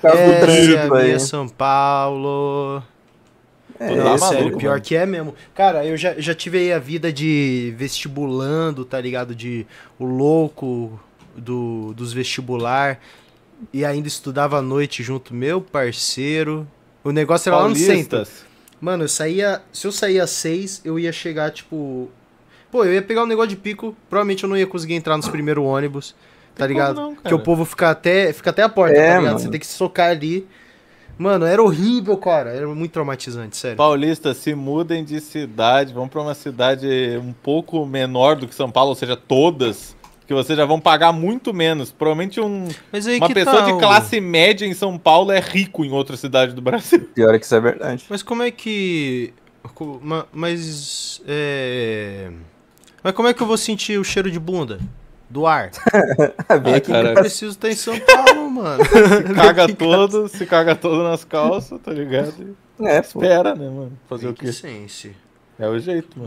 causa tá é, trânsito aí. São Paulo. É, lá, tá é sério, pior mano. que é mesmo. Cara, eu já, já tive aí a vida de vestibulando, tá ligado? De o louco do, dos vestibular. E ainda estudava à noite junto, meu parceiro. O negócio era Paulistas. lá no centro. Mano, eu saía. Se eu saía às seis, eu ia chegar, tipo. Pô, eu ia pegar um negócio de pico. Provavelmente eu não ia conseguir entrar nos primeiros ônibus tá ligado? Não, que o povo fica até, fica até a porta, é, tá ligado? Mano. Você tem que socar ali. Mano, era horrível, cara. Era muito traumatizante, sério. paulista se mudem de cidade, vão para uma cidade um pouco menor do que São Paulo, ou seja, todas que vocês já vão pagar muito menos. Provavelmente um, uma pessoa de classe média em São Paulo é rico em outra cidade do Brasil. Pior é que isso é verdade. Mas como é que. Mas. É... Mas como é que eu vou sentir o cheiro de bunda? do ar. Vem ah, aqui preciso estar em São Paulo, mano. se caga todo, se caga todo nas calças, tá ligado? É, Espera, pô. né, mano? Fazer o quê? Sense. É o jeito, mano.